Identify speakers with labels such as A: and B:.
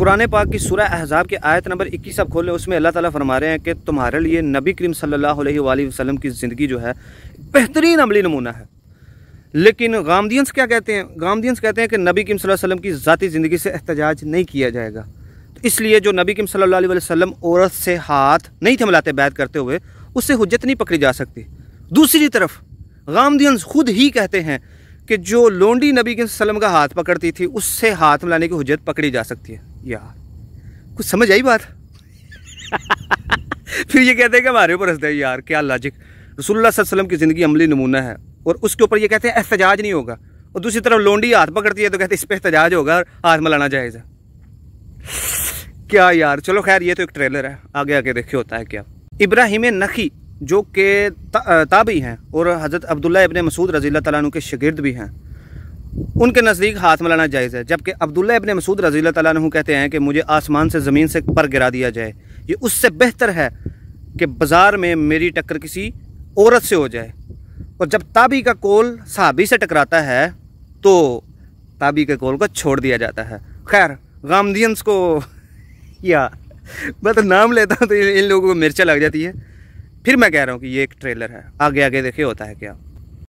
A: कुरान पाक की सुरह अहजाब की आयत नंबर 21 अब खोल लें उसमें अल्लाह ताला फरमा रहे हैं कि तुम्हारे लिए नबी करीम सल्लल्लाहु अलैहि वसल्लम की ज़िंदगी जो है बेहतरीन अमली नमूना है लेकिन गामदियंस क्या कहते हैं गामदियंस कहते हैं कि नबी करीम वसल्लम की ज़ाती ज़िंदगी से एहतजाज नहीं किया जाएगा तो इसलिए जो नबी करीम सल्लल्लाहु अलैहि वसल्लम औरत से हाथ नहीं थमलाते बैत करते हुए उससे हजत नहीं पकड़ी जा सकती दूसरी तरफ गामदियंस खुद ही कहते हैं कि जो लोंडी नबी के सलम का हाथ पकड़ती थी उससे हाथ मिलाने की हजरत पकड़ी जा सकती है यार कुछ समझ आई बात फिर ये कहते हैं कि हमारे ऊपर हंसते हैं यार क्या लॉजिक रसुल्ला वसलम की ज़िंदगी अमली नमूना है और उसके ऊपर ये कहते हैं एहतजाज नहीं होगा और दूसरी तरफ लोंडी हाथ पकड़ती है तो कहते हैं इस पर एहतजाज होगा और हाथ मिलाना जायजा क्या यार चलो खैर ये तो एक ट्रेलर है आगे आगे देखिए होता है क्या इब्राहिम नखी जो कि ता, ताबी हैं और हज़रत अब्दुल्ला इबन मसूद रज़ी तु के शगिर्द भी हैं उनके नज़दीक हाथ मिलाना जायज़ है जबकि अब्दुल्ला इबन मसूद रज़ी तु कहते हैं कि मुझे आसमान से ज़मीन से पर गिरा दिया जाए ये उससे बेहतर है कि बाज़ार में मेरी टक्कर किसी औरत से हो जाए और जब ताबी का कोल सहाबी से टकराता है तो ताबी के कोल को छोड़ दिया जाता है खैर गामदियंस को या मैं तो नाम लेता हूँ तो इन लोगों को मिर्चा लग जाती है फिर मैं कह रहा हूँ कि ये एक ट्रेलर है आगे आगे देखिए होता है क्या